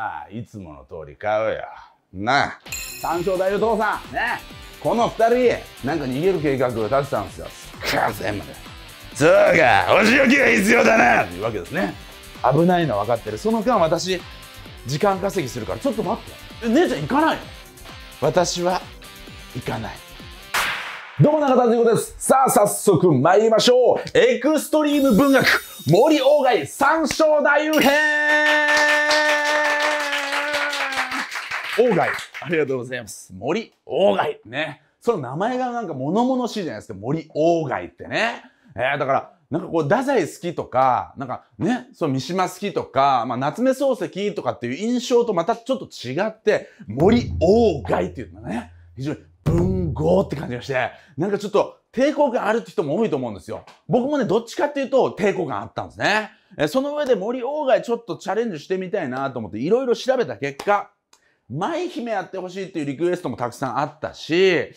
ああいつもの通り買うよなあ三兄大夫父さんねこの2人なんか逃げる計画を立てたんですよすっか全部そうかお仕置きが必要だなというわけですね危ないのは分かってるその間私時間稼ぎするからちょっと待って姉ちゃん行かないの私は行かないどうも中田敦とですさあ早速参りましょうエクストリーム文学森鴎外三章太夫編外ありがとうございます森外外ねその名前がなんか物々しいじゃないですか森外外ってねえー、だからなんかこう、太宰好きとか、なんかね、そう、三島好きとか、まあ、夏目漱石とかっていう印象とまたちょっと違って、森鴎外っていうのがね、非常に文豪って感じがして、なんかちょっと抵抗感あるって人も多いと思うんですよ。僕もね、どっちかっていうと抵抗感あったんですね。えその上で森鴎外ちょっとチャレンジしてみたいなと思って、いろいろ調べた結果、舞姫やってほしいっていうリクエストもたくさんあったし、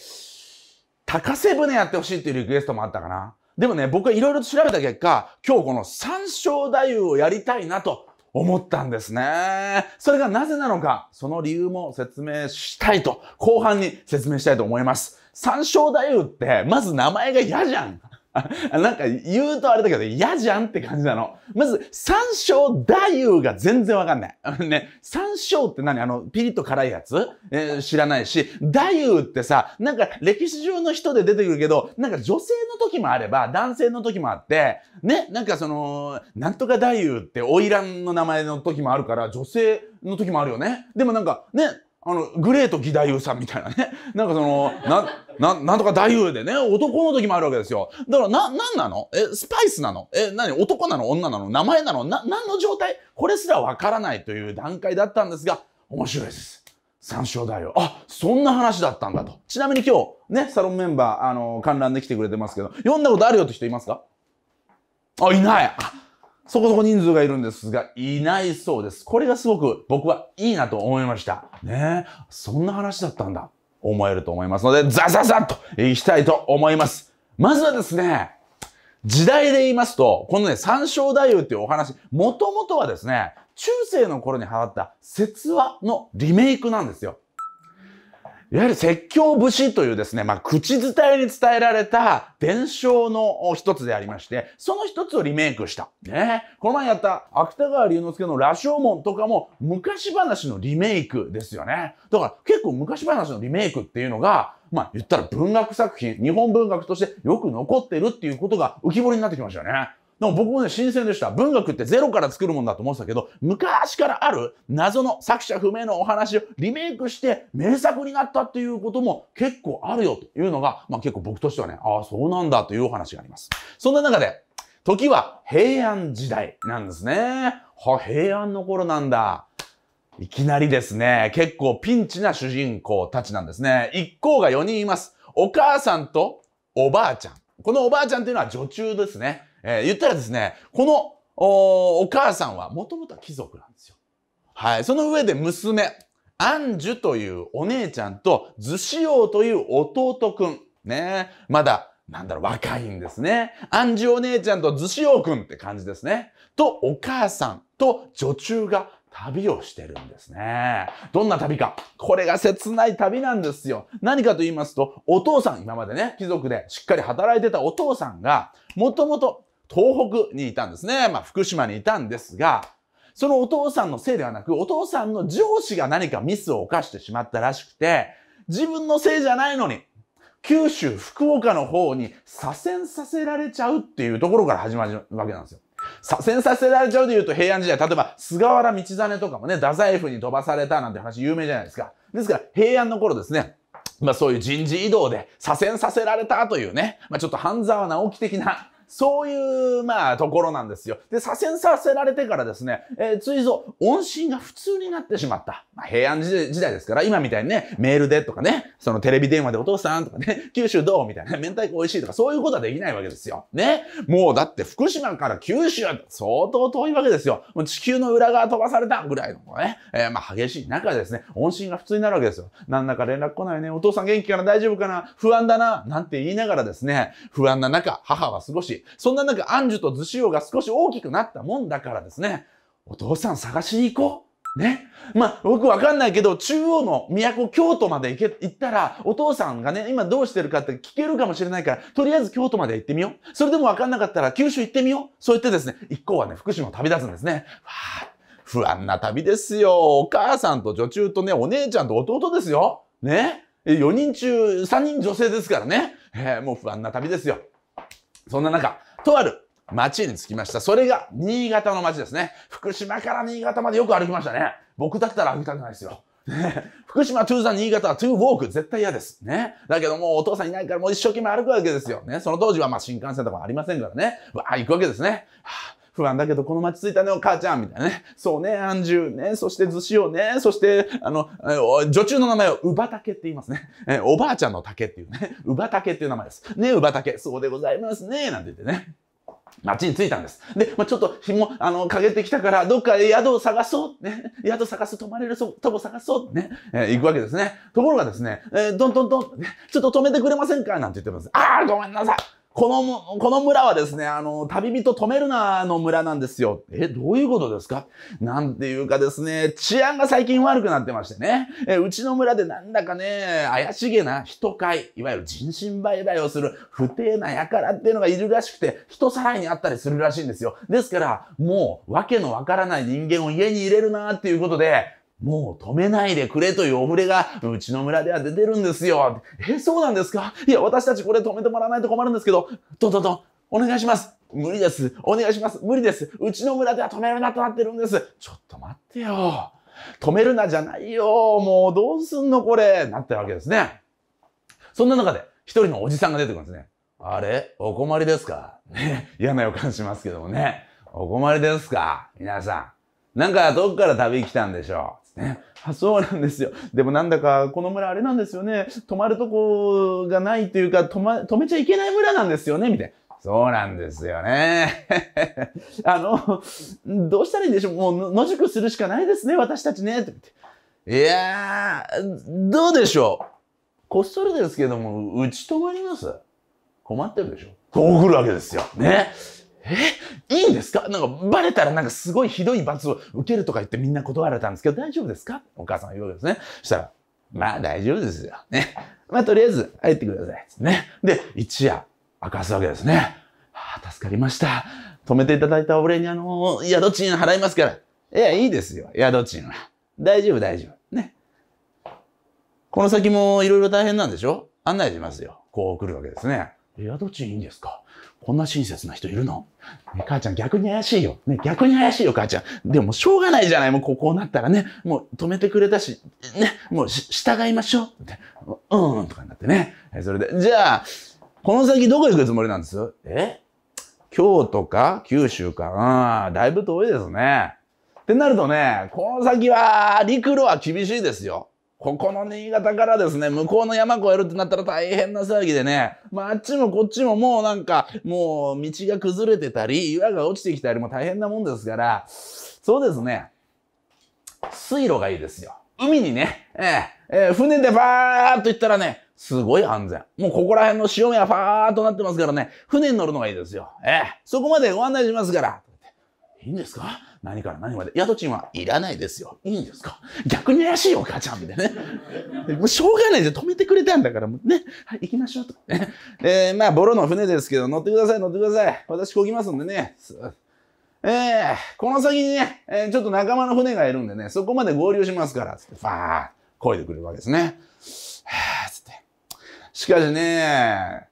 高瀬船やってほしいっていうリクエストもあったかな。でもね、僕はいろいろと調べた結果、今日この三章太夫をやりたいなと思ったんですね。それがなぜなのか、その理由も説明したいと、後半に説明したいと思います。三章太夫って、まず名前が嫌じゃん。なんか言うとあれだけど嫌じゃんって感じなの。まず、山椒大夫が全然わかんない。ね、山椒って何あの、ピリッと辛いやつ、えー、知らないし、大夫ってさ、なんか歴史上の人で出てくるけど、なんか女性の時もあれば、男性の時もあって、ね、なんかその、なんとか大夫って花魁の名前の時もあるから、女性の時もあるよね。でもなんか、ね、あの、グレート義大夫さんみたいなね。なんかその、な、な、なんとか太夫でね、男の時もあるわけですよ。だから、な、なんなのえ、スパイスなのえ、何男なの女なの名前なのな、何の状態これすらわからないという段階だったんですが、面白いです。三章だよ。あ、そんな話だったんだと。ちなみに今日、ね、サロンメンバー、あのー、観覧で来てくれてますけど、読んだことあるよって人いますかあ、いない。あ、そこそこ人数がいるんですが、いないそうです。これがすごく僕はいいなと思いました。ねそんな話だったんだ。思えると思いますので、ザザザッといきたいと思います。まずはですね、時代で言いますと、このね、三照大夫っていうお話、もともとはですね、中世の頃に払った説話のリメイクなんですよ。いわゆる説教節というですね、まあ、口伝えに伝えられた伝承の一つでありまして、その一つをリメイクした。ね。この前やった芥川龍之介の羅生門とかも昔話のリメイクですよね。だから結構昔話のリメイクっていうのが、まあ言ったら文学作品、日本文学としてよく残ってるっていうことが浮き彫りになってきましたよね。でも僕もね、新鮮でした。文学ってゼロから作るもんだと思ってたけど、昔からある謎の作者不明のお話をリメイクして名作になったっていうことも結構あるよというのが、まあ結構僕としてはね、ああ、そうなんだというお話があります。そんな中で、時は平安時代なんですね。は、平安の頃なんだ。いきなりですね、結構ピンチな主人公たちなんですね。一行が4人います。お母さんとおばあちゃん。このおばあちゃんっていうのは女中ですね。えー、言ったらですね、このおお母さんはもともとは貴族なんですよ。はい。その上で娘、アンジュというお姉ちゃんと、ズシオウという弟くん。ねまだ、なんだろう、若いんですね。アンジュお姉ちゃんとズシオウくんって感じですね。と、お母さんと女中が旅をしてるんですね。どんな旅か。これが切ない旅なんですよ。何かと言いますと、お父さん、今までね、貴族でしっかり働いてたお父さんが、もともと東北にいたんですね。まあ、福島にいたんですが、そのお父さんのせいではなく、お父さんの上司が何かミスを犯してしまったらしくて、自分のせいじゃないのに、九州、福岡の方に左遷させられちゃうっていうところから始まるわけなんですよ。左遷させられちゃうで言うと平安時代、例えば菅原道真とかもね、太宰府に飛ばされたなんて話有名じゃないですか。ですから平安の頃ですね、まあそういう人事異動で左遷させられたというね、まあちょっと半沢直樹的なそういう、まあ、ところなんですよ。で、左遷させられてからですね、えー、つ音信が普通になってしまった。まあ、平安時代ですから、今みたいにね、メールでとかね、そのテレビ電話でお父さんとかね、九州どうみたいな、明太子美味しいとか、そういうことはできないわけですよ。ね。もうだって福島から九州は相当遠いわけですよ。もう地球の裏側飛ばされたぐらいのね、えー、まあ激しい中でですね、音信が普通になるわけですよ。なんだか連絡来ないね、お父さん元気かな大丈夫かな不安だななんて言いながらですね、不安な中、母は少しそんな中、アンジュとズシオが少し大きくなったもんだからですね、お父さん探しに行こう。ね。まあ、僕わかんないけど、中央の都、京都まで行け、行ったら、お父さんがね、今どうしてるかって聞けるかもしれないから、とりあえず京都まで行ってみよう。それでもわかんなかったら、九州行ってみよう。そう言ってですね、一行はね、福島を旅立つんですね。わあ、不安な旅ですよ。お母さんと女中とね、お姉ちゃんと弟ですよ。ね。4人中3人女性ですからね。えー、もう不安な旅ですよ。そんな中、とある町に着きました。それが新潟の町ですね。福島から新潟までよく歩きましたね。僕だったら歩きたくないですよ。ね、福島トゥーザ新潟はトゥーウォーク絶対嫌です。ね。だけどもうお父さんいないからもう一生懸命歩くわけですよ。ね。その当時はまあ新幹線とかありませんからね。わあ、行くわけですね。はあ不安だけどこの街着いたね、お母ちゃんみたいなね。そうね、安住ね、そして寿司をね、そして、あの、女中の名前をばたけって言いますね。えおばあちゃんの竹っていうね、ばたけっていう名前です。ね、ばたけ。そうでございますね、なんて言ってね。街に着いたんです。で、まあ、ちょっと日も、あの、陰ってきたから、どっか宿を探そう。ね。宿探す、泊まれるそ、とこ探そう。ね。えー、行くわけですね。ところがですね、えー、どんどんどん、ね、ちょっと止めてくれませんかなんて言ってます。ああ、ごめんなさい。この、この村はですね、あの、旅人止めるなの村なんですよ。え、どういうことですかなんていうかですね、治安が最近悪くなってましてね、え、うちの村でなんだかね、怪しげな人会、いわゆる人身売買をする不定な輩っていうのがいるらしくて、人さらいにあったりするらしいんですよ。ですから、もう、わけのわからない人間を家に入れるなっていうことで、もう止めないでくれというお触れが、うちの村では出てるんですよ。え、そうなんですかいや、私たちこれ止めてもらわないと困るんですけど、どんどんどん、お願いします。無理です。お願いします。無理です。うちの村では止めるなとなってるんです。ちょっと待ってよ。止めるなじゃないよ。もうどうすんのこれ。なってるわけですね。そんな中で、一人のおじさんが出てくるんですね。あれお困りですかね。嫌な予感しますけどもね。お困りですか皆さん。なんかどっから旅来たんでしょうね。あ、そうなんですよ。でもなんだか、この村あれなんですよね。泊まるとこがないというか、泊ま、めちゃいけない村なんですよね、みたいな。そうなんですよね。あの、どうしたらいいんでしょうもう、野宿するしかないですね、私たちね。っていやー、どうでしょうこっそりですけども、うち止まります困ってるでしょこう来るわけですよ。ね。えいいんですかなんかバレたらなんかすごいひどい罰を受けるとか言ってみんな断られたんですけど、大丈夫ですかお母さんが言うわけですね。そしたら、まあ大丈夫ですよ。ね。まあとりあえず入ってください。ね。で、一夜明かすわけですね。はあ、助かりました。止めていただいたお礼にあのー、宿賃払いますから。いや、いいですよ。宿賃は。大丈夫、大丈夫。ね。この先もいろいろ大変なんでしょ案内しますよ。こう送るわけですね。宿賃いいんですかこんな親切な人いるの、ね、母ちゃん逆に怪しいよ。ね、逆に怪しいよ、母ちゃん。でもしょうがないじゃない、もうここうなったらね。もう止めてくれたし、ね、もう従いましょう。って、うん、うん、とかになってね。それで、じゃあ、この先どこ行くつもりなんですえ京都か九州かうん、だいぶ遠いですね。ってなるとね、この先は陸路は厳しいですよ。ここの新潟からですね、向こうの山越えるってなったら大変な騒ぎでね、まああっちもこっちももうなんか、もう道が崩れてたり、岩が落ちてきたりも大変なもんですから、そうですね、水路がいいですよ。海にね、えー、えー、船でバーっと行ったらね、すごい安全。もうここら辺の潮目はファーっとなってますからね、船に乗るのがいいですよ。ええー、そこまでご案内しますから。いいんですか何から何まで。宿賃はいらないですよ。いいんですか逆に怪しいお母ちゃんみたいなね。もうしょうがないで止めてくれたんだから、もうね。はい、行きましょうと。えー、まあ、ボロの船ですけど、乗ってください、乗ってください。私、こぎますんでね。えー、この先にね、えー、ちょっと仲間の船がいるんでね、そこまで合流しますから、つって、ファー、こいでくるわけですね。はぁ、つって。しかしね、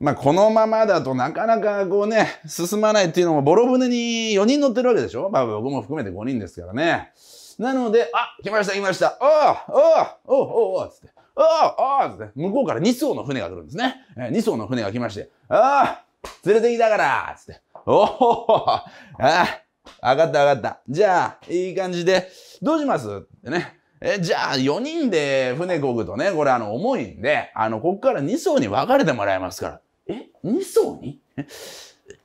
まあ、このままだとなかなかこうね、進まないっていうのも、ボロ船に4人乗ってるわけでしょまあ、僕も含めて5人ですからね。なので、あ、来ました、来ました。おおおおおつって。おおおつって。向こうから2艘の船が来るんですね。えー、2艘の船が来まして、ああ連れてきたからつって。おおああ上がった上がった。じゃあ、いい感じで、どうしますってね。え、じゃあ、4人で船こぐとね、これあの、重いんで、あの、こっから2層に分かれてもらいますから。え ?2 層に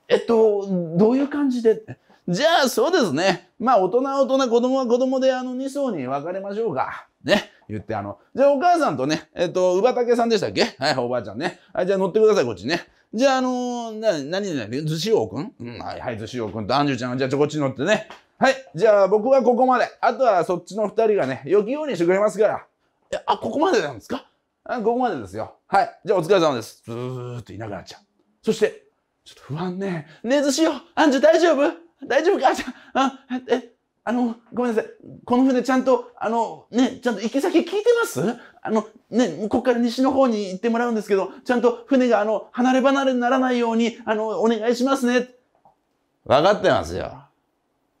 えっと、どういう感じでじゃあ、そうですね。まあ、大人は大人、子供は子供で、あの、2層に分かれましょうか。ね。言って、あの、じゃあお母さんとね、えっと、うばたけさんでしたっけはい、おばあちゃんね。はい、じゃあ乗ってください、こっちね。じゃあ、あのー、な、何々、ずしおくんうん、はい、はい、ずしおくんとアンジュちゃんじゃあこっち乗ってね。はい、じゃあ僕はここまで。あとはそっちの二人がね、よきようにしてくれますから。え、あ、ここまでなんですかここまでですよ。はい。じゃあお疲れ様です。ずーっといなくなっちゃう。そして、ちょっと不安ね。寝ずしよう。あんじュ大丈夫大丈夫かちゃん。あ、え、あの、ごめんなさい。この船ちゃんと、あの、ね、ちゃんと行き先聞いてますあの、ね、こっから西の方に行ってもらうんですけど、ちゃんと船があの、離れ離れにならないように、あの、お願いしますね。分かってますよ。っ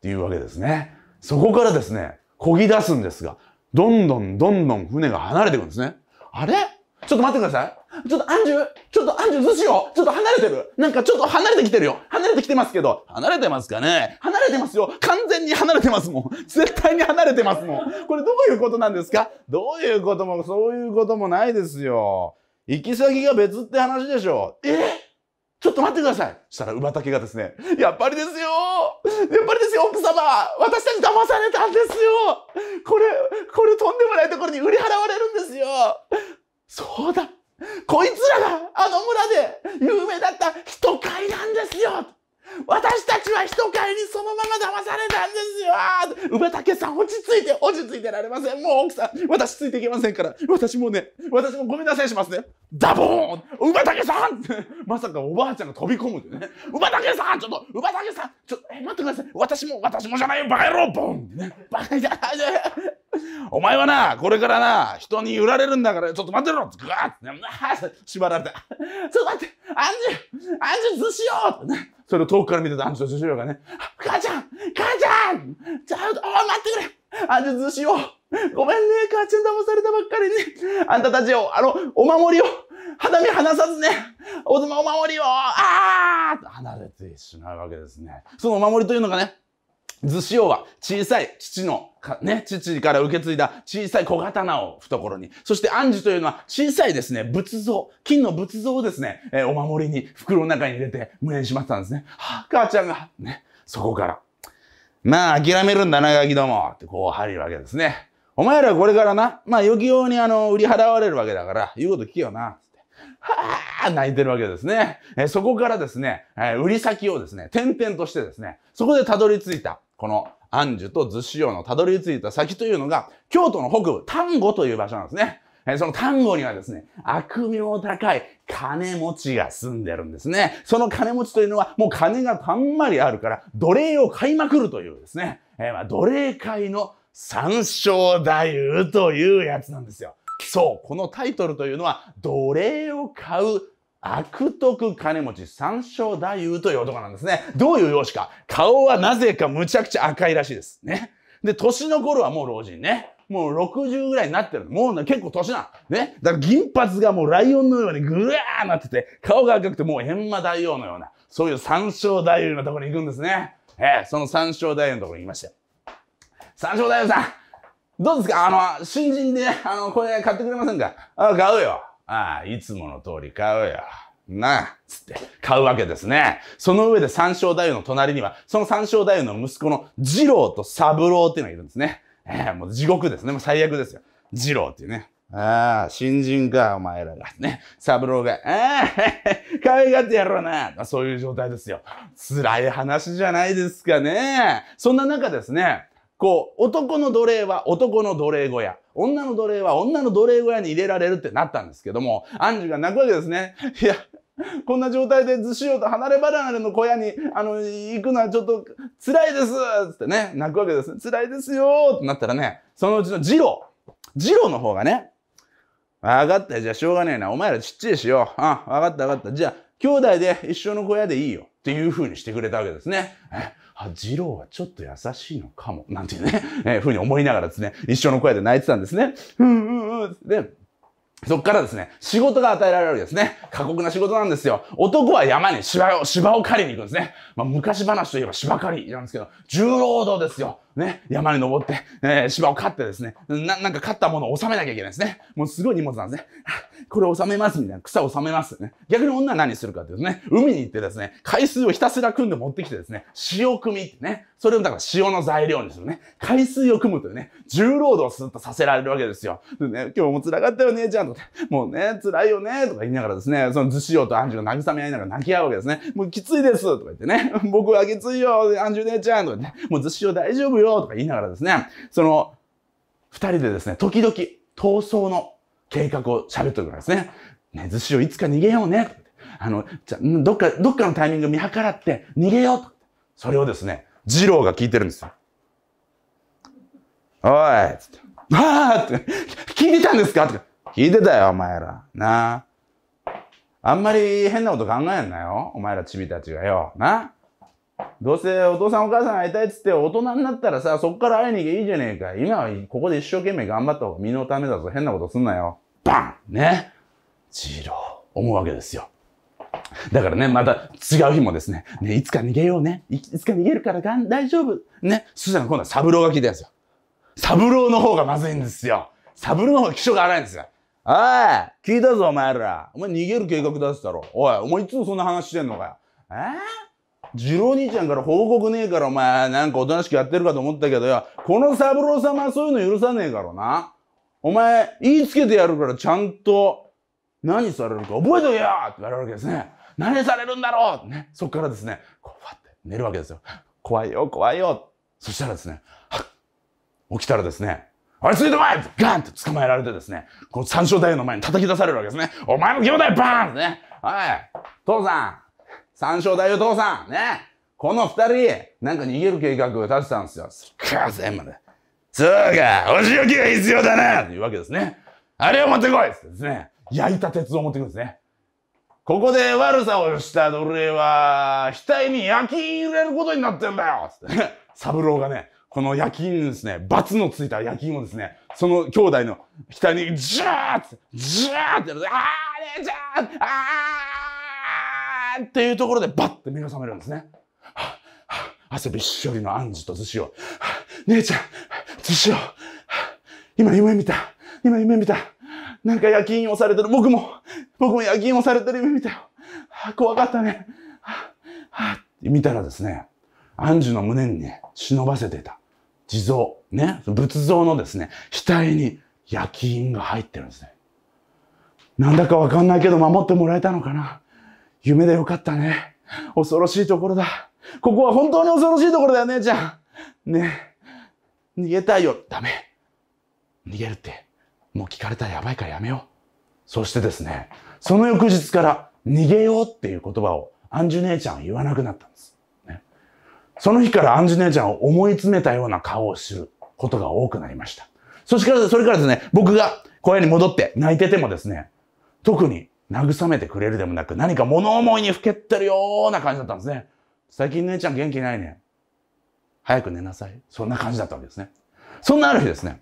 ていうわけですね。そこからですね、漕ぎ出すんですが、どんどんどんどん船が離れていくんですね。あれちょっと待ってください。ちょっとアンジュ、ちょっとアンジュ、ずしよちょっと離れてる。なんかちょっと離れてきてるよ。離れてきてますけど。離れてますかね離れてますよ。完全に離れてますもん。絶対に離れてますもん。これどういうことなんですかどういうことも、そういうこともないですよ。行き先が別って話でしょ。えちょっと待ってください。したら、馬竹がですね、やっぱりですよやっぱりですよ、奥様私たち騙されたんですよこれ、これとんでもないところに売り払われるんですよそうだこいつらがあの村で有名だった人買いなんですよ私たちは人買いにそのまま騙されたんですよ梅竹さん落ち着いて落ち着いてられませんもう奥さん私ついていけませんから私もね私もごめんなさいしますねダボーン梅竹さんまさかおばあちゃんが飛び込むでね梅竹さんちょっと梅竹さんちょっとえ待ってください私も私もじゃないよバカ野郎ボン、ね、バカじゃお前はな、これからな、人に揺られるんだから、ちょっと待ってろガーッて、ね、縛られた。ちょっと待って、アンジュ、ずしようね。それを遠くから見てたアンジュとずしよがね、母ちゃん母ちゃんちゃうと、お待ってくれアンジュずしよごめんね、母ちゃん騙されたばっかりに。あんたたちを、あの、お守りを、肌身離さずね、お妻お守りを、あーと離れてしまうわけですね。そのお守りというのがね、図しよは小さい父のね、父から受け継いだ小さい小刀を懐に。そして暗示というのは小さいですね、仏像、金の仏像をですね、えー、お守りに袋の中に入れて胸にしまったんですね。はあ、母ちゃんが、ね、そこから。まあ諦めるんだな、ガキどもってこう入るわけですね。お前らこれからな、まあ余興にあの、売り払われるわけだから、言うこと聞けよな。はあ、泣いてるわけですね。えー、そこからですね、えー、売り先をですね、点々としてですね、そこでたどり着いた、この安寿と逗子王のたどり着いた先というのが、京都の北部、丹後という場所なんですね。えその丹後にはですね、悪名高い金持ちが住んでるんですね。その金持ちというのは、もう金がたんまりあるから、奴隷を買いまくるというですね、えまあ、奴隷界の三章太夫というやつなんですよ。そう、このタイトルというのは、奴隷を買う悪徳金持ち三章太夫という男なんですね。どういう容姿か。顔はなぜかむちゃくちゃ赤いらしいです。ね。で、年の頃はもう老人ね。もう60ぐらいになってる。もう結構年な。ね。だから銀髪がもうライオンのようにぐわーなってて、顔が赤くてもう閻魔大王のような、そういう三章太夫のところに行くんですね。ええ、その三章太夫のところに行きましたよ。三章太夫さんどうですかあの、新人で、ね、あの、これ買ってくれませんかあ、買うよ。ああ、いつもの通り買うよ。なあ、つって買うわけですね。その上で三章太夫の隣には、その三章太夫の息子の二郎と三郎っていうのがいるんですね。えー、もう地獄ですね。もう最悪ですよ。二郎っていうね。ああ、新人か、お前らが。ね。三郎が、ああ、可愛がってやろうな。そういう状態ですよ。辛い話じゃないですかね。そんな中ですね、こう、男の奴隷は男の奴隷小屋、女の奴隷は女の奴隷小屋に入れられるってなったんですけども、アンジュが泣くわけですね。いや、こんな状態でずしおと離れ離れの小屋に、あの、行くのはちょっと辛いですつってね、泣くわけです。辛いですよってなったらね、そのうちのジロー、ジローの方がね、わかったじゃあしょうがねえな。お前らちっちいしよう。あ、わかったわかった。じゃあ、兄弟で一緒の小屋でいいよ。っていう風にしてくれたわけですね。あ、二郎はちょっと優しいのかも、なんていうね、えー、ふうに思いながらですね、一緒の声で泣いてたんですね。うんうんうん。で、そっからですね、仕事が与えられるわけですね。過酷な仕事なんですよ。男は山に芝を、芝を狩りに行くんですね。まあ、昔話といえば芝刈りなんですけど、重労働ですよ。ね、山に登って、えー、芝を刈ってですねな、なんか刈ったものを収めなきゃいけないですね。もうすごい荷物なんですね。これ収めますみたいな。草収めますね。逆に女は何するかというとね、海に行ってですね、海水をひたすら汲んで持ってきてですね、塩汲みってね、それをだから塩の材料にするね。海水を汲むというね、重労働をすっとさせられるわけですよ。でね、今日も辛かったよね、ちゃんとか、もうね、辛いよね、とか言いながらですね、その図しとアンジュが慰め合いながら泣き合うわけですね。もうきついです、とか言ってね、僕はきついよ、アンジュ姉ちゃん、とか言って、もう図し大丈夫よとか言いながらですね、その、二人でですね、時々、逃走の計画を喋っておくんですね。ね、寿司をいつか逃げようね。あの、じゃ、どっか、どっかのタイミング見計らって逃げようと。それをですね、次郎が聞いてるんですよ。おいつって。ああ聞いてたんですかって。聞いてたよ、お前ら。なあ。あんまり変なこと考えんなよ。お前らチビたちがよ。な。どうせお父さんお母さん会いたいっつって大人になったらさ、そっから会いに行けいいじゃねえか。今はここで一生懸命頑張った方が身のためだぞ。変なことすんなよ。バンね。ジロー、思うわけですよ。だからね、また違う日もですね、ね、いつか逃げようね。いつか逃げるからがん大丈夫。ね。そしたら今度はサブローが聞いたやつよ。サブローの方がまずいんですよ。サブローの方が気性が荒いんですよ。おい聞いたぞお前ら。お前逃げる計画出したろ。おい、お前いつもそんな話してんのかよ。えー次郎兄ちゃんから報告ねえからお前なんかおとなしくやってるかと思ったけどよ、この三郎様はそういうの許さねえからな。お前、言いつけてやるからちゃんと何されるか覚えとけよって言われるわけですね。何されるんだろうね。そっからですね、こう、わって寝るわけですよ。怖いよ、怖いよ。そしたらですね、はっ、起きたらですね、あれついてこいガンって捕まえられてですね、この参照台夫の前に叩き出されるわけですね。お前の兄弟バーンってね、おい、父さん、三章大夫父さん、ね。この二人、なんか逃げる計画を立てたんですよ。すっか全部で。そうか、お仕置きが必要だなというわけですね。あれを持ってこいってですね。焼いた鉄を持ってくるんですね。ここで悪さをした奴隷は、額に焼き入れることになってんだよつってね。サブローがね、この焼き印ですね、罰のついたき印をですね、その兄弟の額に、ジャーって、ジャーってああ、あーね、ジャーあーっていうところでバッて目が覚めるんですね。はは汗びっしょりのアンジと寿司を。姉ちゃん、寿司を。今夢見た。今夢見た。なんか夜勤をされてる。僕も、僕も夜勤をされてる夢見たよ。は怖かったね。ははっ、見たらですね、アンジュの胸にね、忍ばせていた地蔵、ね、仏像のですね、額に焼き印が入ってるんですね。なんだかわかんないけど守ってもらえたのかな夢でよかったね。恐ろしいところだ。ここは本当に恐ろしいところだよ、姉ちゃん。ねえ、逃げたいよ。ダメ。逃げるって、もう聞かれたらやばいからやめよう。そしてですね、その翌日から逃げようっていう言葉をアンジュ姉ちゃんは言わなくなったんです。ね、その日からアンジュ姉ちゃんを思い詰めたような顔をすることが多くなりました。そしてから、それからですね、僕が小屋に戻って泣いててもですね、特に慰めてくれるでもなく、何か物思いにふけってるような感じだったんですね。最近姉ちゃん元気ないね。早く寝なさい。そんな感じだったわけですね。そんなある日ですね。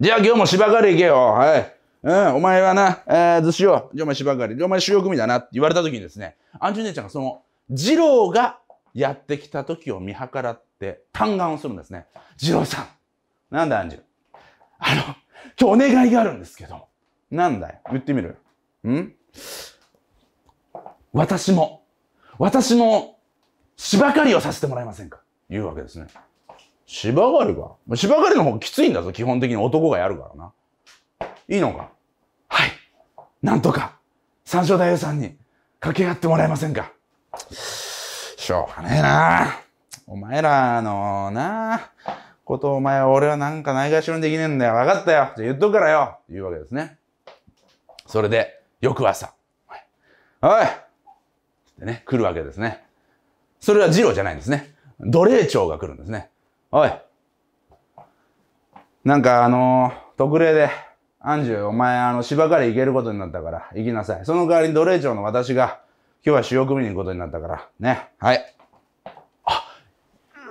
じゃあ今日も芝刈り行けよ。はい。うん、お前はな、えー、図しよう。じゃあお前芝刈り。お前主要組だなって言われた時にですね、アンジュ姉ちゃんがその、次郎がやってきた時を見計らって嘆願をするんですね。次郎さん。なんだアンジュ。あの、今日お願いがあるんですけど。なんだよ。言ってみるん私も、私も、芝刈りをさせてもらえませんか言うわけですね。芝刈りか芝刈りの方がきついんだぞ、基本的に男がやるからな。いいのかはい。なんとか、三条太夫さんに掛け合ってもらえませんかしょうがねえなお前らのなことお前は俺はなんかないがしろにできねえんだよ。分かったよ。じゃ言っとくからよ。言うわけですね。それで、翌朝。はい。ってね、来るわけですね。それは次郎じゃないんですね。奴隷長が来るんですね。おい。なんかあのー、特例で、アンジュ、お前あの、芝刈り行けることになったから、行きなさい。その代わりに奴隷長の私が、今日は主を組に行くことになったから、ね。はい。あ、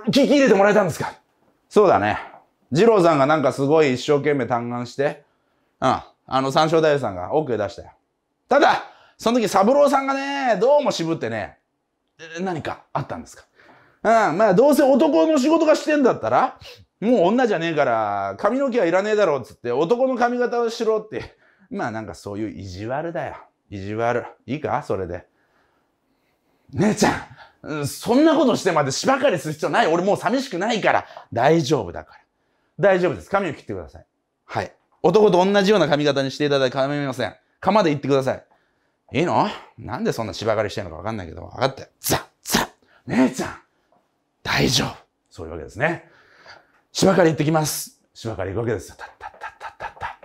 聞き入れてもらえたんですかそうだね。二郎さんがなんかすごい一生懸命嘆願して、うん。あの、三照大夫さんが OK 出したよ。ただ、その時、三郎さんがね、どうも渋ってね、何かあったんですかうん、まあ、どうせ男の仕事がしてんだったら、もう女じゃねえから、髪の毛はいらねえだろ、つって、男の髪型をしろって。まあ、なんかそういう意地悪だよ。意地悪。いいかそれで。姉ちゃん、そんなことしてまで芝刈りする必要ない。俺もう寂しくないから。大丈夫だから。大丈夫です。髪を切ってください。はい。男と同じような髪型にしていただいて構いません。釜で行ってください。いいのなんでそんな芝刈りしてるのかわかんないけど、分かったよ。ザザ姉ちゃん大丈夫そういうわけですね。芝刈り行ってきます。芝刈り行くわけですよ。たったったったったった。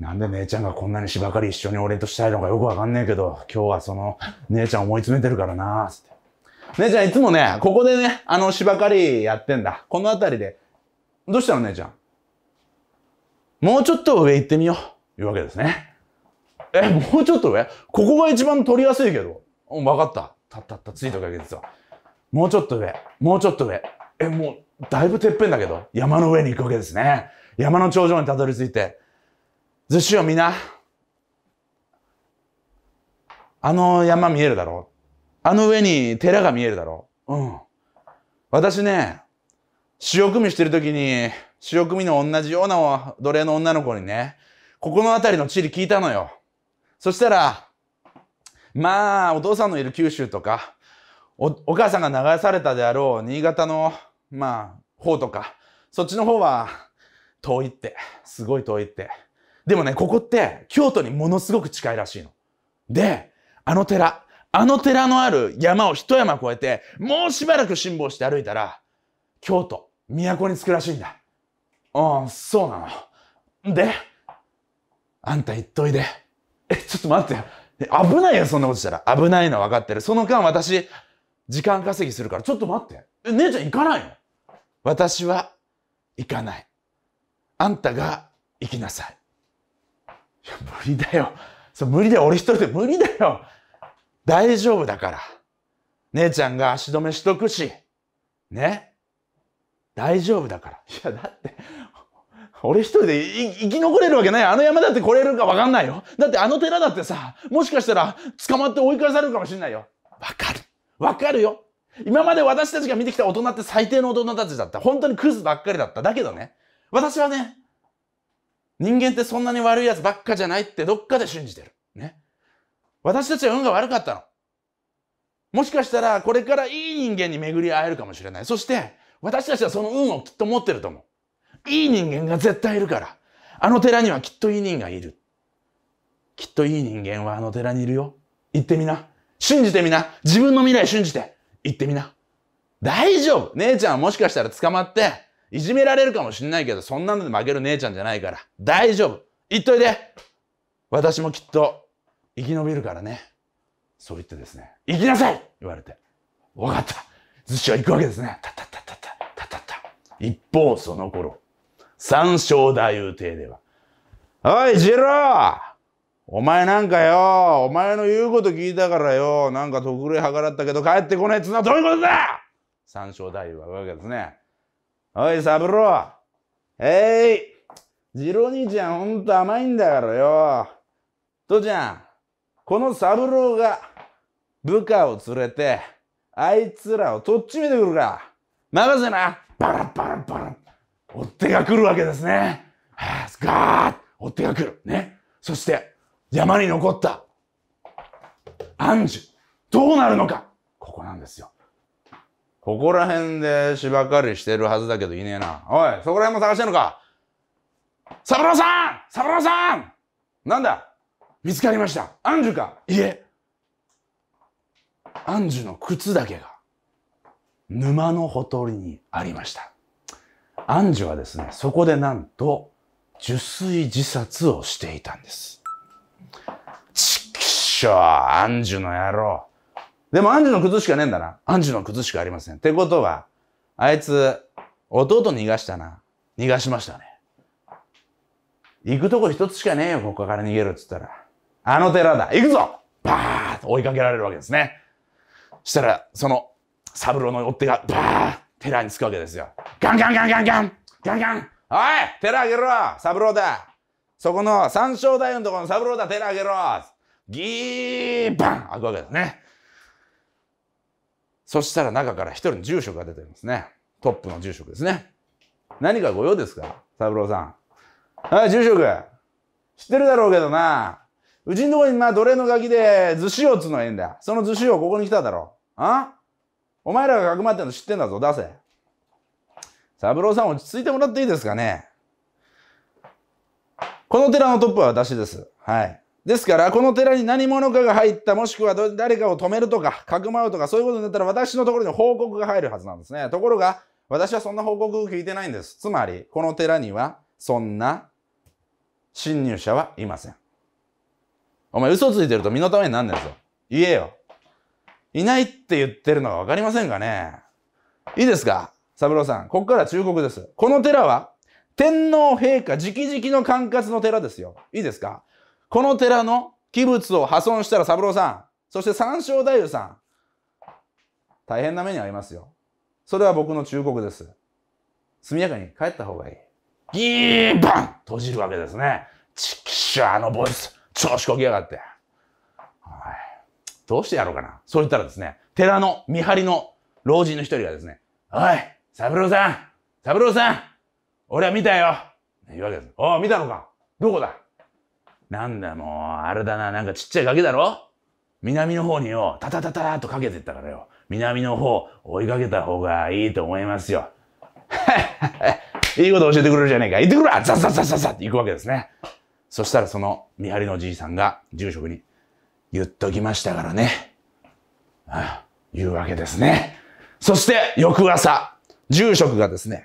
なんで姉ちゃんがこんなに芝刈り一緒に俺としたいのかよく分かんないけど、今日はその、姉ちゃん思い詰めてるからなつって。姉ちゃんいつもね、ここでね、あの芝刈りやってんだ。この辺りで。どうしたの姉ちゃんもうちょっと上行ってみよう。いうわけですね。え、もうちょっと上ここが一番取りやすいけど。うん、わかった。たったったついとくわけですよ。もうちょっと上。もうちょっと上。え、もう、だいぶてっぺんだけど、山の上に行くわけですね。山の頂上にたどり着いて。ずしをみな。あの山見えるだろあの上に寺が見えるだろう。うん。私ね、潮汲みしてる時に、潮汲みの同じような奴隷の女の子にね、ここの辺りの地理聞いたのよ。そしたら、まあ、お父さんのいる九州とか、お母さんが流されたであろう新潟の、まあ、方とか、そっちの方は、遠いって。すごい遠いって。でもね、ここって、京都にものすごく近いらしいの。で、あの寺、あの寺のある山を一山越えて、もうしばらく辛抱して歩いたら、京都、都に着くらしいんだ。うん、そうなの。で、あんた行っといで。え、ちょっと待ってよ。危ないよ、そんなことしたら。危ないの分かってる。その間私、時間稼ぎするから、ちょっと待って。え、姉ちゃん行かないの私は行かない。あんたが行きなさい。いや、無理だよ。そう、無理だよ。俺一人で無理だよ。大丈夫だから。姉ちゃんが足止めしとくし。ね。大丈夫だから。いや、だって、俺一人で生き残れるわけない。あの山だって来れるかわかんないよ。だってあの寺だってさ、もしかしたら捕まって追い返されるかもしんないよ。わかる。わかるよ。今まで私たちが見てきた大人って最低の大人たちだった。本当にクズばっかりだった。だけどね、私はね、人間ってそんなに悪い奴ばっかじゃないってどっかで信じてる。ね。私たちは運が悪かったの。もしかしたらこれからいい人間に巡り会えるかもしれない。そして、私たちはその運をきっと持ってると思う。いい人間が絶対いるから。あの寺にはきっといい人がいる。きっといい人間はあの寺にいるよ。行ってみな。信じてみな。自分の未来信じて。行ってみな。大丈夫。姉ちゃんはもしかしたら捕まって、いじめられるかもしんないけど、そんなので負ける姉ちゃんじゃないから。大丈夫。行っといで。私もきっと生き延びるからね。そう言ってですね、行きなさい言われて。分かった。寿司は行くわけですね。たたたたたたたた。一方、その頃。三章太夫邸では。おい、ジローお前なんかよ、お前の言うこと聞いたからよ、なんか特例計らったけど帰ってこないっつうのはどういうことだ三章太夫はわけですね。おい、三郎えいジロ兄ちゃんほんと甘いんだからよ。父ちゃん、この三郎が部下を連れて、あいつらをとっちめてくるから。任せなバラバラバラ。追っ手が来るわけですね。はあ、ガーッ追っ手が来る。ね。そして、山に残ったアンジュ。どうなるのかここなんですよ。ここら辺で芝刈りしてるはずだけどいねえな。おい、そこら辺も探してんのか三郎さん三郎さんなんだ見つかりました。アンジュかいえ。アンジュの靴だけが沼のほとりにありました。アンジュはですね、そこでなんと、受水自殺をしていたんです。ちくしょう、アンジュの野郎。でもアンジュの靴しかねえんだな。アンジュの靴しかありません。ってことは、あいつ、弟逃がしたな。逃がしましたね。行くとこ一つしかねえよ、ここから逃げるっつったら。あの寺だ。行くぞバーッと追いかけられるわけですね。したら、その、サブロの追っ手が、バーッ寺に着くわけですよ。ガンガンガンガンガンガンガンおい寺あげろ三郎だそこの三照大のところの三郎だ寺あげろギーバン開くわけですね。そしたら中から一人の住職が出てるんですね。トップの住職ですね。何かご用ですか三郎さん。はい、住職。知ってるだろうけどな。うちのとこにな、奴隷のガキで、寿司をつのいいんだ。その寿司をここに来ただろ。あお前らがかくまってんの知ってんだぞ、出せ。三郎さん落ち着いてもらっていいですかね。この寺のトップは私です。はい。ですから、この寺に何者かが入った、もしくは誰かを止めるとか、かくまうとか、そういうことになったら私のところに報告が入るはずなんですね。ところが、私はそんな報告を聞いてないんです。つまり、この寺には、そんな侵入者はいません。お前嘘ついてると身のためになんねえぞ。言えよ。いないって言ってるのが分かりませんかねいいですか三郎さん、ここから忠告です。この寺は、天皇陛下直々の管轄の寺ですよ。いいですかこの寺の器物を破損したら三郎さん、そして三照太夫さん、大変な目に遭いますよ。それは僕の忠告です。速やかに帰った方がいい。ギーバン閉じるわけですね。ちくしょ、あのボイス、調子こきやがって。どうしてやろうかな。そう言ったらですね、寺の見張りの老人の一人がですね、おい、三郎さん三郎さん俺は見たよ言うわけです。おう、見たのかどこだなんだもう、あれだな、なんかちっちゃい崖だろ南の方によ、タタタターとかけてったからよ。南の方、追いかけた方がいいと思いますよ。いいこと教えてくれるじゃねえか。行ってくるわザザザザザって行くわけですね。そしたらその見張りのじいさんが住職に、言っときましたからね。ああいうわけですね。そして、翌朝、住職がですね、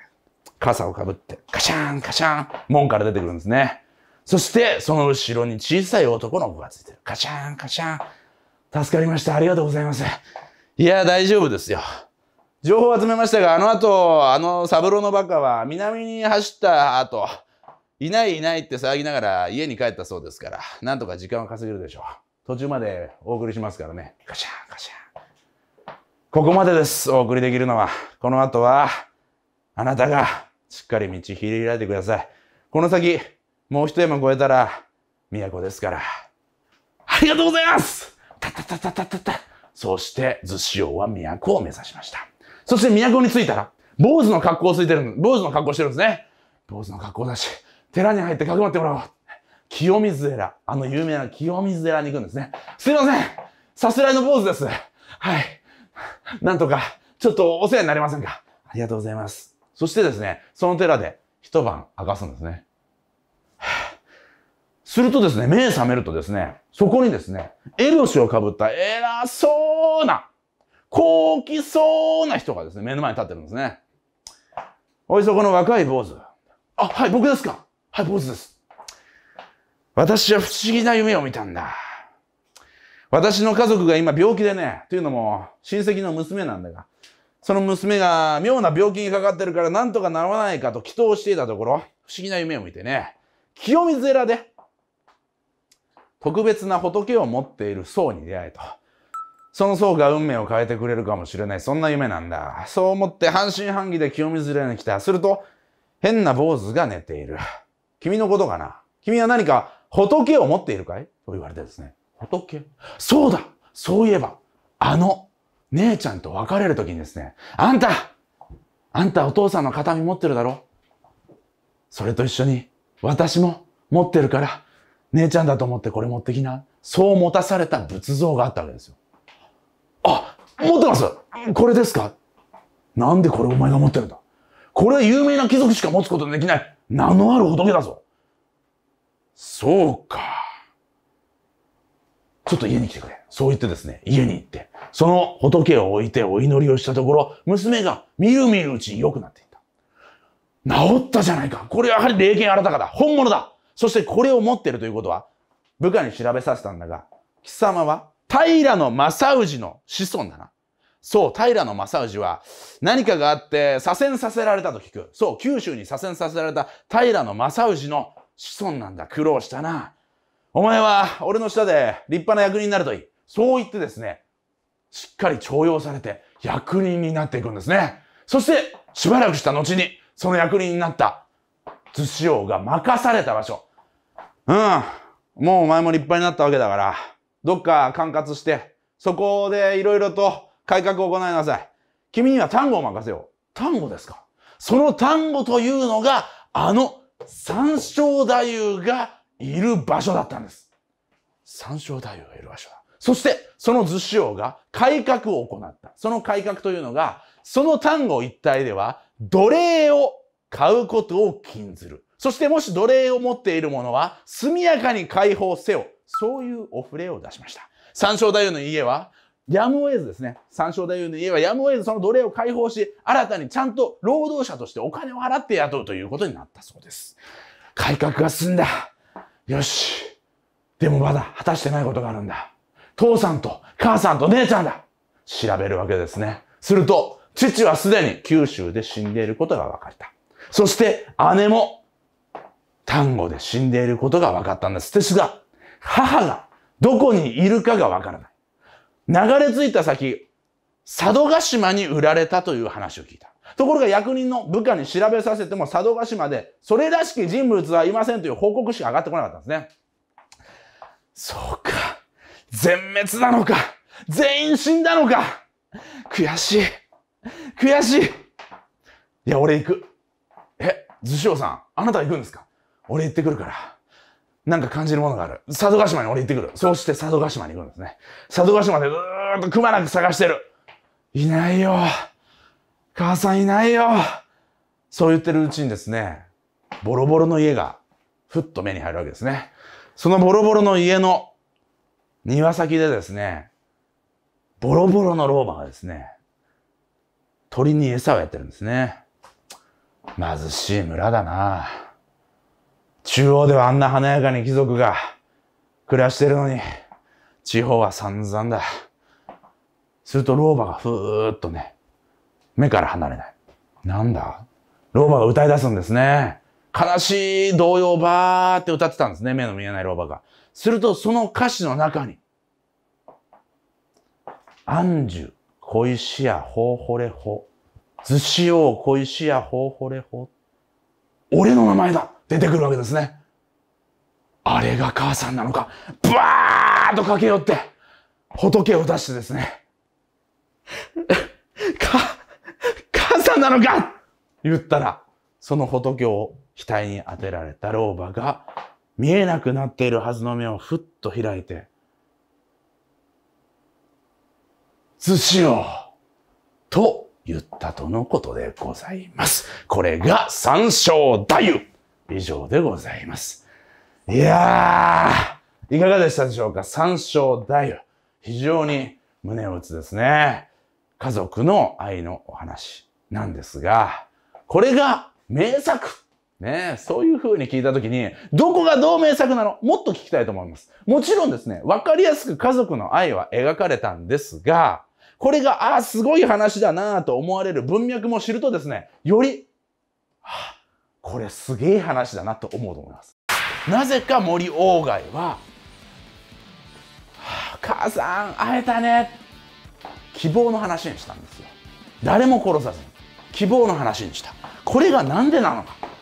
傘をかぶって、カシャン、カシャン、門から出てくるんですね。そして、その後ろに小さい男の子がついてる。カシャン、カシャン。助かりました。ありがとうございます。いや、大丈夫ですよ。情報を集めましたが、あの後、あのサブロのバカは南に走った後、いないいないって騒ぎながら家に帰ったそうですから、なんとか時間を稼げるでしょう。途中までお送りしますからね。カシャーカシャー。ここまでです。お送りできるのは。この後は、あなたがしっかり道開いてください。この先、もう一山越えたら、都ですから。ありがとうございますたたたたたたた。そして、逗子王は都を目指しました。そして都に着いたら、坊主の格好をついてる、坊主の格好してるんですね。坊主の格好だし、寺に入ってかくまってもらおう。清水寺、あの有名な清水寺に行くんですね。すいませんさすらいの坊主ですはい。なんとか、ちょっとお世話になりませんかありがとうございます。そしてですね、その寺で一晩明かすんですね。するとですね、目覚めるとですね、そこにですね、エロシをかぶった偉そうな、高貴そうな人がですね、目の前に立ってるんですね。おいそこの若い坊主。あ、はい、僕ですかはい、坊主です。私は不思議な夢を見たんだ。私の家族が今病気でね、というのも親戚の娘なんだが、その娘が妙な病気にかかってるから何とかならないかと祈祷していたところ、不思議な夢を見てね、清水寺で特別な仏を持っている僧に出会えと。その層が運命を変えてくれるかもしれない。そんな夢なんだ。そう思って半信半疑で清水寺に来た。すると、変な坊主が寝ている。君のことかな君は何か仏を持っているかいと言われてですね、仏そうだそういえば、あの、姉ちゃんと別れる時にですね、あんたあんたお父さんの形見持ってるだろそれと一緒に、私も持ってるから、姉ちゃんだと思ってこれ持ってきな。そう持たされた仏像があったわけですよ。あ、持ってますこれですかなんでこれお前が持ってるんだこれは有名な貴族しか持つことできない。名のある仏だぞ。そうか。ちょっと家に来てくれ。そう言ってですね、家に行って、その仏を置いてお祈りをしたところ、娘がみるみるうちに良くなっていた。治ったじゃないか。これはやはり霊験新たかだ。本物だ。そしてこれを持ってるということは、部下に調べさせたんだが、貴様は平野正氏の子孫だな。そう、平野正氏は何かがあって左遷させられたと聞く。そう、九州に左遷させられた平野正氏の子孫なんだ。苦労したな。お前は俺の下で立派な役人になるといい。そう言ってですね、しっかり徴用されて役人になっていくんですね。そして、しばらくした後に、その役人になった図子王が任された場所。うん。もうお前も立派になったわけだから、どっか管轄して、そこでいろいろと改革を行いなさい。君には単語を任せよう。単語ですかその単語というのが、あの三章太夫がいる場所だったんです。三章太夫がいる場所だ。そして、その図師王が改革を行った。その改革というのが、その単語一体では、奴隷を買うことを禁ずる。そしてもし奴隷を持っている者は、速やかに解放せよ。そういうお触れを出しました。三章太夫の家は、やむを得ずですね、参照大夫言えば、やむを得ずその奴隷を解放し、新たにちゃんと労働者としてお金を払って雇うということになったそうです。改革が進んだ。よし。でもまだ果たしてないことがあるんだ。父さんと母さんと姉ちゃんだ。調べるわけですね。すると、父はすでに九州で死んでいることが分かった。そして姉も丹後で死んでいることが分かったんです。ですが、母がどこにいるかが分からない。流れ着いた先、佐渡島に売られたという話を聞いた。ところが役人の部下に調べさせても佐渡島でそれらしき人物はいませんという報告しか上がってこなかったんですね。そうか。全滅なのか。全員死んだのか。悔しい。悔しい。いや、俺行く。え、図章さん、あなた行くんですか俺行ってくるから。なんか感じるものがある。佐渡島に俺行ってくる。そうして佐渡島に行くんですね。佐渡島でずーっとくまなく探してる。いないよ。母さんいないよ。そう言ってるうちにですね、ボロボロの家がふっと目に入るわけですね。そのボロボロの家の庭先でですね、ボロボロの老婆がですね、鳥に餌をやってるんですね。貧しい村だな中央ではあんな華やかに貴族が暮らしてるのに、地方は散々だ。すると老婆がふーっとね、目から離れない。なんだ老婆が歌い出すんですね。悲しい動揺ばーって歌ってたんですね。目の見えない老婆が。するとその歌詞の中に、安住、小石やほうほれほ。ずしよ小石やほうほれほ。俺の名前だ出てくるわけですね。あれが母さんなのか、ブワーッと駆け寄って、仏を出してですね、か、母さんなのか言ったら、その仏を額に当てられた老婆が、見えなくなっているはずの目をふっと開いて、寿司を、と言ったとのことでございます。これが三章太夫以上でございます。いやー、いかがでしたでしょうか三章大夫。非常に胸を打つですね。家族の愛のお話なんですが、これが名作ねそういう風に聞いた時に、どこが同名作なのもっと聞きたいと思います。もちろんですね、わかりやすく家族の愛は描かれたんですが、これが、ああ、すごい話だなと思われる文脈も知るとですね、より、はあこれすげえ話だなと思うと思います。なぜか森鴎外は、母さん会えたね希望の話にしたんですよ。誰も殺さずに希望の話にした。これが何でなのか。